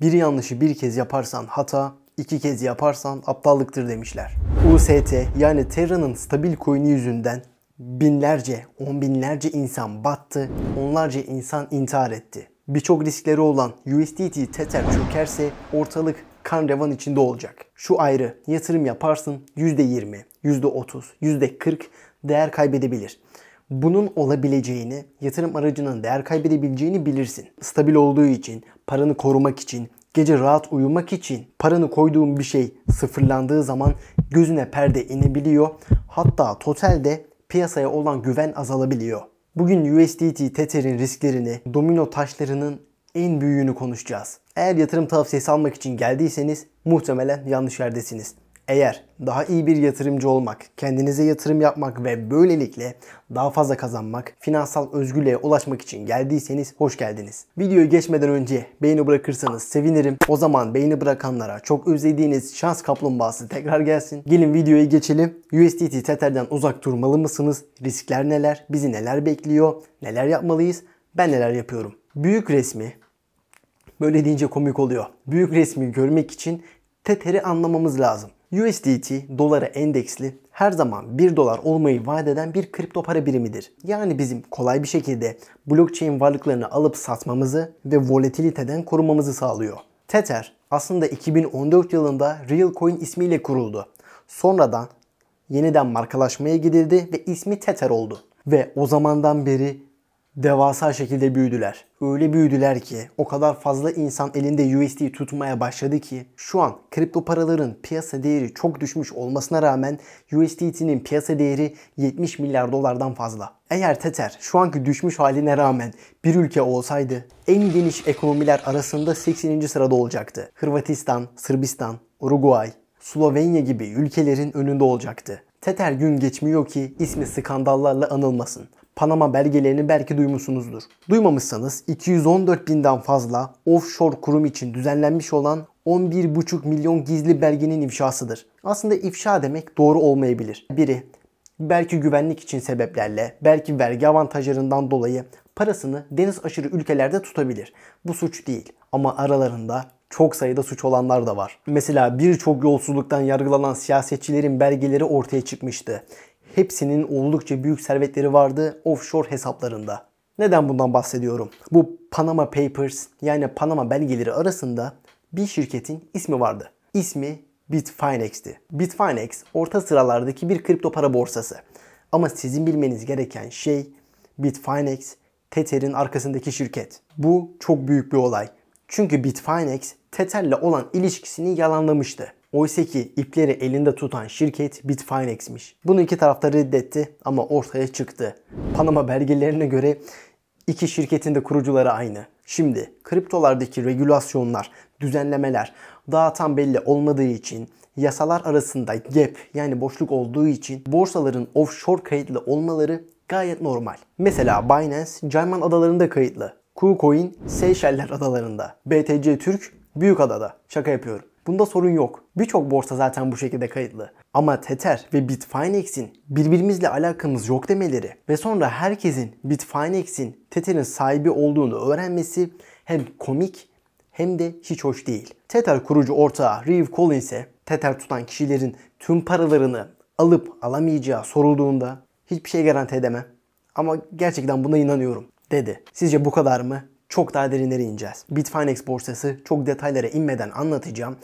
Bir yanlışı bir kez yaparsan hata, iki kez yaparsan aptallıktır demişler. UST yani Terra'nın stabil coin'i yüzünden binlerce, on binlerce insan battı, onlarca insan intihar etti. Birçok riskleri olan USDT Tether çökerse ortalık kan revan içinde olacak. Şu ayrı yatırım yaparsın %20, %30, %40 değer kaybedebilir bunun olabileceğini, yatırım aracının değer kaybedebileceğini bilirsin. Stabil olduğu için, paranı korumak için, gece rahat uyumak için paranı koyduğun bir şey sıfırlandığı zaman gözüne perde inebiliyor. Hatta totalde piyasaya olan güven azalabiliyor. Bugün USDT, Tether'in risklerini, domino taşlarının en büyüğünü konuşacağız. Eğer yatırım tavsiyesi almak için geldiyseniz muhtemelen yanlış yerdesiniz. Eğer daha iyi bir yatırımcı olmak, kendinize yatırım yapmak ve böylelikle daha fazla kazanmak, finansal özgürlüğe ulaşmak için geldiyseniz hoş geldiniz. Videoyu geçmeden önce beğeni bırakırsanız sevinirim. O zaman beğeni bırakanlara çok özlediğiniz şans kaplumbağası tekrar gelsin. Gelin videoya geçelim. USDT Tether'den uzak durmalı mısınız? Riskler neler? Bizi neler bekliyor? Neler yapmalıyız? Ben neler yapıyorum? Büyük resmi Böyle deyince komik oluyor. Büyük resmi görmek için Tether'i anlamamız lazım. USDT dolara endeksli her zaman 1 dolar olmayı vaat eden bir kripto para birimidir. Yani bizim kolay bir şekilde blockchain varlıklarını alıp satmamızı ve volatiliteden korumamızı sağlıyor. Tether aslında 2014 yılında Realcoin ismiyle kuruldu. Sonradan yeniden markalaşmaya gidildi ve ismi Tether oldu. Ve o zamandan beri devasa şekilde büyüdüler. Öyle büyüdüler ki o kadar fazla insan elinde USD tutmaya başladı ki şu an kripto paraların piyasa değeri çok düşmüş olmasına rağmen USDT'nin piyasa değeri 70 milyar dolardan fazla. Eğer Tether şu anki düşmüş haline rağmen bir ülke olsaydı en geniş ekonomiler arasında 80. sırada olacaktı. Hırvatistan, Sırbistan, Uruguay, Slovenya gibi ülkelerin önünde olacaktı. Tether gün geçmiyor ki ismi skandallarla anılmasın. Panama belgelerini belki duymuşsunuzdur. Duymamışsanız 214 binden fazla offshore kurum için düzenlenmiş olan 11,5 milyon gizli belgenin ifşasıdır. Aslında ifşa demek doğru olmayabilir. Biri belki güvenlik için sebeplerle, belki vergi avantajlarından dolayı parasını deniz aşırı ülkelerde tutabilir. Bu suç değil ama aralarında çok sayıda suç olanlar da var. Mesela birçok yolsuzluktan yargılanan siyasetçilerin belgeleri ortaya çıkmıştı hepsinin oldukça büyük servetleri vardı offshore hesaplarında. Neden bundan bahsediyorum? Bu Panama Papers yani Panama belgeleri arasında bir şirketin ismi vardı. İsmi Bitfinex'ti. Bitfinex orta sıralardaki bir kripto para borsası. Ama sizin bilmeniz gereken şey Bitfinex Tether'in arkasındaki şirket. Bu çok büyük bir olay. Çünkü Bitfinex Tether'le olan ilişkisini yalanlamıştı. Oysa ki ipleri elinde tutan şirket Bitfinex'miş. Bunu iki tarafta reddetti ama ortaya çıktı. Panama belgelerine göre iki şirketin de kurucuları aynı. Şimdi kriptolardaki regülasyonlar, düzenlemeler daha tam belli olmadığı için yasalar arasında gap yani boşluk olduğu için borsaların offshore kayıtlı olmaları gayet normal. Mesela Binance Cayman Adaları'nda kayıtlı. KuCoin Seyşeller Adaları'nda. BTC Türk Büyükada'da. Şaka yapıyorum. Bunda sorun yok. Birçok borsa zaten bu şekilde kayıtlı. Ama Tether ve Bitfinex'in birbirimizle alakamız yok demeleri ve sonra herkesin Bitfinex'in Tether'in sahibi olduğunu öğrenmesi hem komik hem de hiç hoş değil. Tether kurucu ortağı Reeve ise Tether tutan kişilerin tüm paralarını alıp alamayacağı sorulduğunda hiçbir şey garanti edemem ama gerçekten buna inanıyorum dedi. Sizce bu kadar mı? çok daha derinlere ineceğiz. Bitfinex borsası çok detaylara inmeden anlatacağım.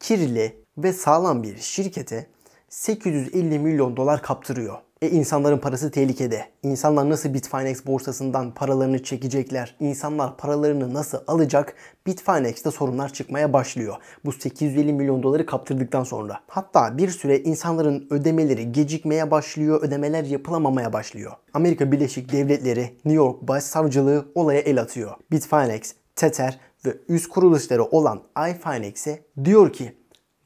Kirli ve sağlam bir şirkete 850 milyon dolar kaptırıyor. E insanların parası tehlikede. İnsanlar nasıl Bitfinex borsasından paralarını çekecekler? İnsanlar paralarını nasıl alacak? Bitfinex'te sorunlar çıkmaya başlıyor. Bu 850 milyon doları kaptırdıktan sonra. Hatta bir süre insanların ödemeleri gecikmeye başlıyor, ödemeler yapılamamaya başlıyor. Amerika Birleşik Devletleri, New York Başsavcılığı olaya el atıyor. Bitfinex, Tether ve üst kuruluşları olan iFinex'e diyor ki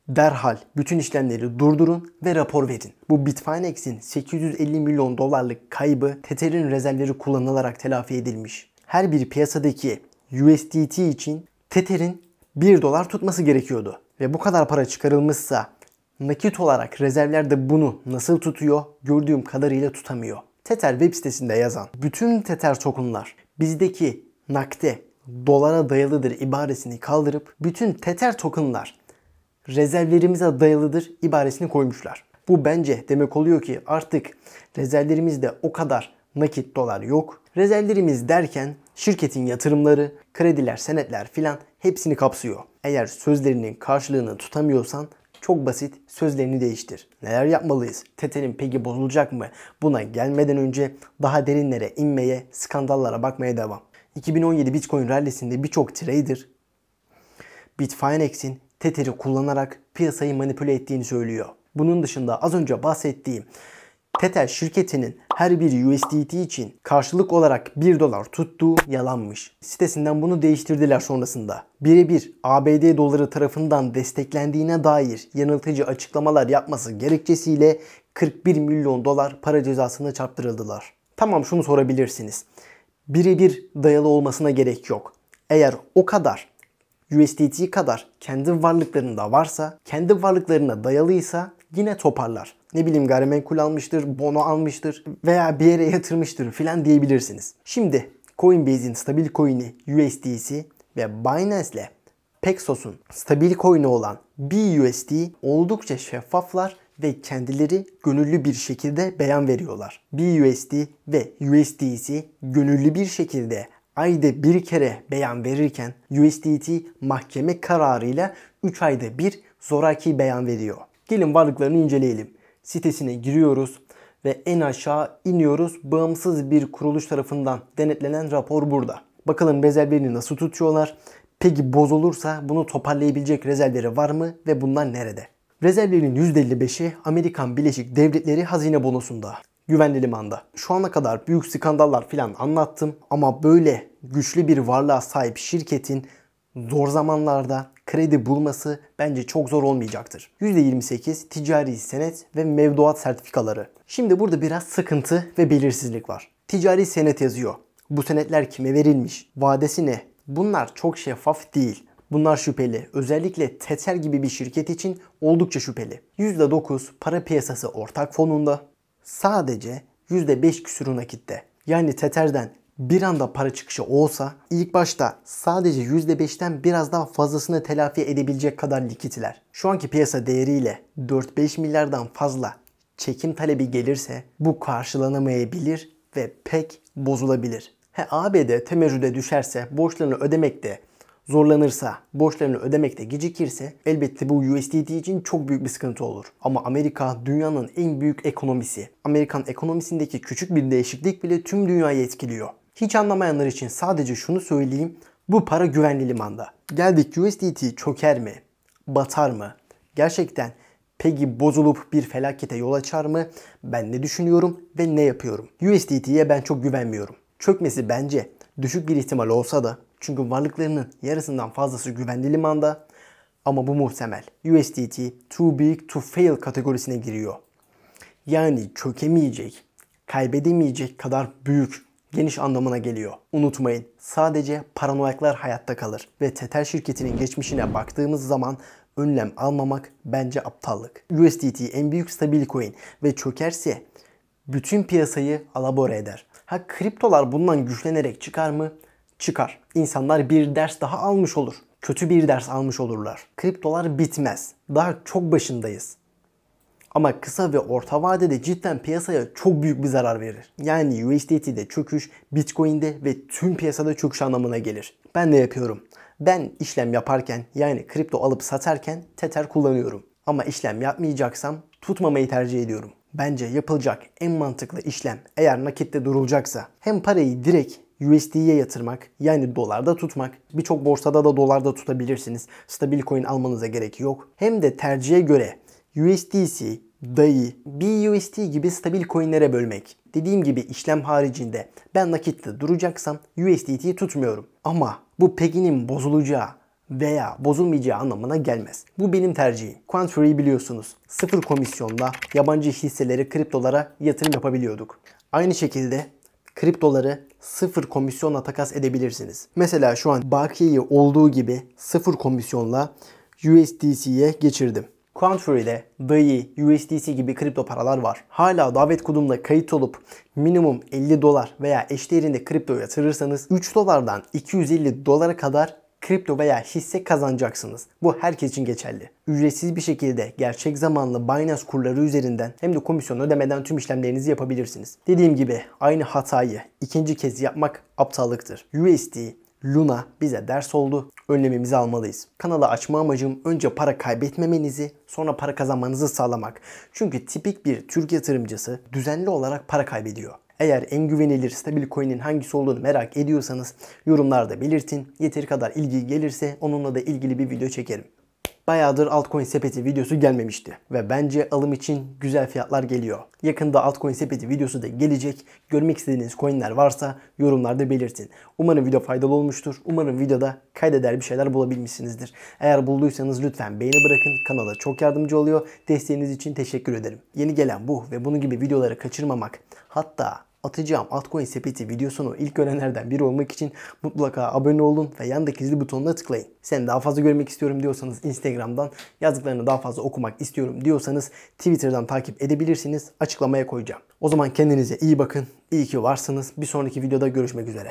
derhal bütün işlemleri durdurun ve rapor verin. Bu Bitfinex'in 850 milyon dolarlık kaybı Tether'in rezervleri kullanılarak telafi edilmiş. Her bir piyasadaki USDT için Tether'in 1 dolar tutması gerekiyordu. Ve bu kadar para çıkarılmışsa nakit olarak rezervlerde bunu nasıl tutuyor gördüğüm kadarıyla tutamıyor. Tether web sitesinde yazan bütün Tether tokenlar bizdeki nakde dolara dayalıdır ibaresini kaldırıp bütün Tether tokenlar rezervlerimize dayalıdır ibaresini koymuşlar. Bu bence demek oluyor ki artık rezervlerimizde o kadar nakit dolar yok. Rezervlerimiz derken şirketin yatırımları, krediler, senetler filan hepsini kapsıyor. Eğer sözlerinin karşılığını tutamıyorsan çok basit sözlerini değiştir. Neler yapmalıyız? Tetenin peki bozulacak mı? Buna gelmeden önce daha derinlere inmeye, skandallara bakmaya devam. 2017 Bitcoin rallisinde birçok trader Bitfinex'in Tether'i kullanarak piyasayı manipüle ettiğini söylüyor. Bunun dışında az önce bahsettiğim Tether şirketinin her bir USDT için karşılık olarak 1 dolar tuttuğu yalanmış. Sitesinden bunu değiştirdiler sonrasında. Birebir ABD doları tarafından desteklendiğine dair yanıltıcı açıklamalar yapması gerekçesiyle 41 milyon dolar para cezasına çarptırıldılar. Tamam şunu sorabilirsiniz. Birebir dayalı olmasına gerek yok. Eğer o kadar USDT kadar kendi varlıklarında varsa, kendi varlıklarına dayalıysa yine toparlar. Ne bileyim gayrimenkul almıştır, bono almıştır veya bir yere yatırmıştır filan diyebilirsiniz. Şimdi Coinbase'in stabil coin'i USDC ve Binance'le Pexos'un stabil coin'i olan BUSD oldukça şeffaflar ve kendileri gönüllü bir şekilde beyan veriyorlar. BUSD ve USDC gönüllü bir şekilde ayda bir kere beyan verirken USDT mahkeme kararıyla 3 ayda bir zoraki beyan veriyor. Gelin varlıklarını inceleyelim. Sitesine giriyoruz ve en aşağı iniyoruz. Bağımsız bir kuruluş tarafından denetlenen rapor burada. Bakalım rezervlerini nasıl tutuyorlar? Peki bozulursa bunu toparlayabilecek rezervleri var mı ve bunlar nerede? Rezervlerin %55'i Amerikan Birleşik Devletleri hazine bonosunda güvenli limanda. Şu ana kadar büyük skandallar filan anlattım ama böyle güçlü bir varlığa sahip şirketin zor zamanlarda kredi bulması bence çok zor olmayacaktır. %28 ticari senet ve mevduat sertifikaları. Şimdi burada biraz sıkıntı ve belirsizlik var. Ticari senet yazıyor. Bu senetler kime verilmiş? Vadesi ne? Bunlar çok şeffaf değil. Bunlar şüpheli. Özellikle Teter gibi bir şirket için oldukça şüpheli. %9 para piyasası ortak fonunda, sadece %5 küsürü nakitte yani Tether'den bir anda para çıkışı olsa ilk başta sadece %5'ten biraz daha fazlasını telafi edebilecek kadar likitler. Şu anki piyasa değeriyle 4-5 milyardan fazla çekim talebi gelirse bu karşılanamayabilir ve pek bozulabilir. He ABD temerrüde düşerse borçlarını ödemekte zorlanırsa, borçlarını ödemekte gecikirse elbette bu USDT için çok büyük bir sıkıntı olur. Ama Amerika dünyanın en büyük ekonomisi. Amerikan ekonomisindeki küçük bir değişiklik bile tüm dünyayı etkiliyor. Hiç anlamayanlar için sadece şunu söyleyeyim. Bu para güvenli limanda. Geldik USDT çöker mi? Batar mı? Gerçekten Peki bozulup bir felakete yol açar mı? Ben ne düşünüyorum ve ne yapıyorum? USDT'ye ben çok güvenmiyorum. Çökmesi bence düşük bir ihtimal olsa da çünkü varlıklarının yarısından fazlası güvenli limanda ama bu muhtemel. USDT too big to fail kategorisine giriyor. Yani çökemeyecek, kaybedemeyecek kadar büyük, geniş anlamına geliyor. Unutmayın sadece paranoyaklar hayatta kalır ve Tether şirketinin geçmişine baktığımız zaman önlem almamak bence aptallık. USDT en büyük stabil coin ve çökerse bütün piyasayı alabora eder. Ha kriptolar bundan güçlenerek çıkar mı? çıkar. İnsanlar bir ders daha almış olur. Kötü bir ders almış olurlar. Kriptolar bitmez. Daha çok başındayız. Ama kısa ve orta vadede cidden piyasaya çok büyük bir zarar verir. Yani USDT'de çöküş, Bitcoin'de ve tüm piyasada çöküş anlamına gelir. Ben de yapıyorum. Ben işlem yaparken yani kripto alıp satarken Tether kullanıyorum. Ama işlem yapmayacaksam tutmamayı tercih ediyorum. Bence yapılacak en mantıklı işlem eğer nakitte durulacaksa hem parayı direkt USD'ye yatırmak yani dolarda tutmak. Birçok borsada da dolarda tutabilirsiniz. Stabil coin almanıza gerek yok. Hem de tercihe göre USDC, DAI, BUSD gibi stabil coinlere bölmek. Dediğim gibi işlem haricinde ben nakitte duracaksam USDT'yi tutmuyorum. Ama bu peginin bozulacağı veya bozulmayacağı anlamına gelmez. Bu benim tercihim. Quantfury'i biliyorsunuz. Sıfır komisyonla yabancı hisseleri kriptolara yatırım yapabiliyorduk. Aynı şekilde kriptoları sıfır komisyonla takas edebilirsiniz. Mesela şu an bakiyeyi olduğu gibi sıfır komisyonla USDC'ye geçirdim. Country'de DAI, USDC gibi kripto paralar var. Hala davet kodumla kayıt olup minimum 50 dolar veya eşdeğerinde kripto yatırırsanız 3 dolardan 250 dolara kadar kripto veya hisse kazanacaksınız. Bu herkes için geçerli. Ücretsiz bir şekilde gerçek zamanlı Binance kurları üzerinden hem de komisyon ödemeden tüm işlemlerinizi yapabilirsiniz. Dediğim gibi aynı hatayı ikinci kez yapmak aptallıktır. USD Luna bize ders oldu. Önlemimizi almalıyız. Kanalı açma amacım önce para kaybetmemenizi sonra para kazanmanızı sağlamak. Çünkü tipik bir Türk yatırımcısı düzenli olarak para kaybediyor. Eğer en güvenilir stabil coin'in hangisi olduğunu merak ediyorsanız yorumlarda belirtin. Yeteri kadar ilgi gelirse onunla da ilgili bir video çekerim. Bayağıdır altcoin sepeti videosu gelmemişti ve bence alım için güzel fiyatlar geliyor. Yakında altcoin sepeti videosu da gelecek. Görmek istediğiniz coinler varsa yorumlarda belirtin. Umarım video faydalı olmuştur. Umarım videoda kaydeder bir şeyler bulabilmişsinizdir. Eğer bulduysanız lütfen beğeni bırakın. Kanala çok yardımcı oluyor. Desteğiniz için teşekkür ederim. Yeni gelen bu ve bunun gibi videoları kaçırmamak hatta atacağım altcoin sepeti videosunu ilk görenlerden biri olmak için mutlaka abone olun ve yandaki zil butonuna tıklayın. Sen daha fazla görmek istiyorum diyorsanız Instagram'dan yazdıklarını daha fazla okumak istiyorum diyorsanız Twitter'dan takip edebilirsiniz. Açıklamaya koyacağım. O zaman kendinize iyi bakın. İyi ki varsınız. Bir sonraki videoda görüşmek üzere.